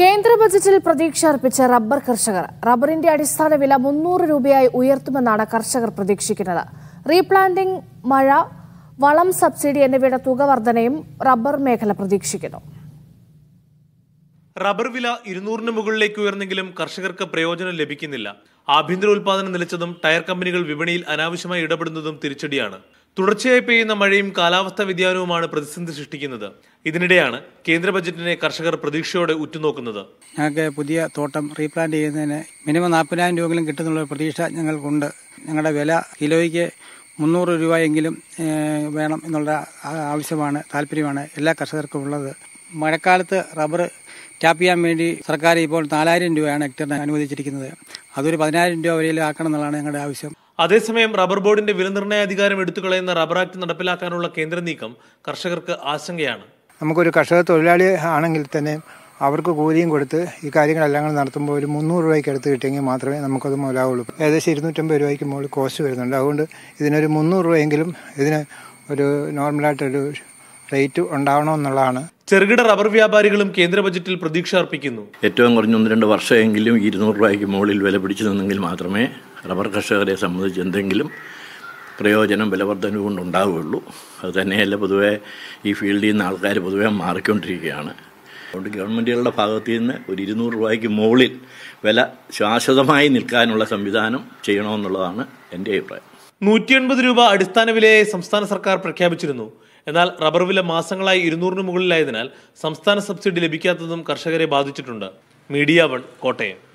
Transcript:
കേന്ദ്ര ബജറ്റിൽ പ്രതീക്ഷ അർപ്പിച്ച റബ്ബർ കർഷകർ റബ്ബറിന്റെ അടിസ്ഥാന വില മുന്നൂറ് രൂപയായി ഉയർത്തുമെന്നാണ് കർഷകർ പ്രതീക്ഷിക്കുന്നത് റീപ്ലാന്റിംഗ് മഴ വളം സബ്സിഡി എന്നിവയുടെ തുക വർധനയും റബ്ബർ മേഖല പ്രതീക്ഷിക്കുന്നു റബ്ബർ വില ഇരുന്നൂറിന് മുകളിലേക്ക് ഉയർന്നെങ്കിലും കർഷകർക്ക് പ്രയോജനം ലഭിക്കുന്നില്ല ആഭ്യന്തര ഉൽപാദനം നിലച്ചതും ടയർ കമ്പനികൾ വിപണിയിൽ അനാവശ്യമായി ഇടപെടുന്നതും തിരിച്ചടിയാണ് തുടർച്ചയായി പെയ്യുന്ന മഴയും കാലാവസ്ഥാ വ്യതിയാനവുമാണ് പ്രതിസന്ധി സൃഷ്ടിക്കുന്നത് ഇതിനിടെയാണ് കേന്ദ്ര ബജറ്റിനെ കർഷകർ പ്രതീക്ഷയോടെ ഉറ്റുനോക്കുന്നത് ഞങ്ങൾക്ക് പുതിയ തോട്ടം റീപ്ലാന്റ് ചെയ്യുന്നതിന് മിനിമം നാൽപ്പതിനായിരം രൂപയിലും കിട്ടുന്നുള്ള പ്രതീക്ഷ ഞങ്ങൾക്കുണ്ട് ഞങ്ങളുടെ വില കിലോയ്ക്ക് മുന്നൂറ് രൂപയെങ്കിലും വേണം എന്നുള്ള ആവശ്യമാണ് താല്പര്യമാണ് എല്ലാ കർഷകർക്കും ഉള്ളത് മഴക്കാലത്ത് റബ്ബർ ടാപ്പ് ചെയ്യാൻ വേണ്ടി സർക്കാർ ഇപ്പോൾ നാലായിരം രൂപയാണ് ഹെക്ടറിന് അനുവദിച്ചിരിക്കുന്നത് അതൊരു പതിനായിരം രൂപ വരെയിൽ ആക്കണം എന്നുള്ളതാണ് ഞങ്ങളുടെ ആവശ്യം അതേസമയം റബ്ബർ ബോർഡിന്റെ വില നിർണ്ണയാധികാരം എടുത്തു കളയുന്ന റബ്ബർ ആക്ട് നടപ്പിലാക്കാനുള്ള കേന്ദ്ര നീക്കം കർഷകർക്ക് ആശങ്കയാണ് നമുക്കൊരു കർഷക തൊഴിലാളി ആണെങ്കിൽ തന്നെ അവർക്ക് കൂലിയും കൊടുത്ത് ഈ കാര്യങ്ങളെല്ലാം നടത്തുമ്പോൾ ഒരു മുന്നൂറ് രൂപയ്ക്ക് അടുത്ത് കിട്ടിയെങ്കിൽ മാത്രമേ നമുക്കത് മുതലാവുള്ളൂ ഏകദേശം ഇരുന്നൂറ്റമ്പത് രൂപയ്ക്ക് മുകളിൽ കോസ്റ്റ് വരുന്നുണ്ട് അതുകൊണ്ട് ഇതിനൊരു മുന്നൂറ് രൂപയെങ്കിലും ഇതിന് ഒരു നോർമലായിട്ടൊരു റേറ്റ് ഉണ്ടാവണമെന്നുള്ളതാണ് ചെറുകിട റബ്ബർ വ്യാപാരികളും കേന്ദ്ര ബജറ്റിൽ പ്രതീക്ഷ അർപ്പിക്കുന്നു ഏറ്റവും കുറഞ്ഞ ഒന്ന് രണ്ട് വർഷമെങ്കിലും ഇരുന്നൂറ് രൂപയ്ക്ക് മുകളിൽ വില പിടിച്ചു നിന്നെങ്കിൽ മാത്രമേ റബ്ബർ കർഷകരെ സംബന്ധിച്ച് എന്തെങ്കിലും പ്രയോജനം കൊണ്ട് ഉണ്ടാവുകയുള്ളൂ അത് തന്നെയല്ല പൊതുവെ ഈ ഫീൽഡിൽ നിന്ന് ആൾക്കാർ പൊതുവെ മാറിക്കൊണ്ടിരിക്കുകയാണ് അതുകൊണ്ട് ഗവൺമെൻറ്റുകളുടെ ഭാഗത്തു നിന്ന് ഒരു ഇരുന്നൂറ് രൂപയ്ക്ക് മുകളിൽ വില ശാശ്വതമായി നിൽക്കാനുള്ള സംവിധാനം ചെയ്യണമെന്നുള്ളതാണ് എൻ്റെ അഭിപ്രായം നൂറ്റി എൺപത് രൂപ അടിസ്ഥാന വിലയെ സംസ്ഥാന സർക്കാർ പ്രഖ്യാപിച്ചിരുന്നു എന്നാൽ റബ്ബർ വില മാസങ്ങളായി ഇരുന്നൂറിന് മുകളിലായതിനാൽ സംസ്ഥാന സബ്സിഡി ലഭിക്കാത്തതും കർഷകരെ ബാധിച്ചിട്ടുണ്ട് മീഡിയ വൺ കോട്ടയം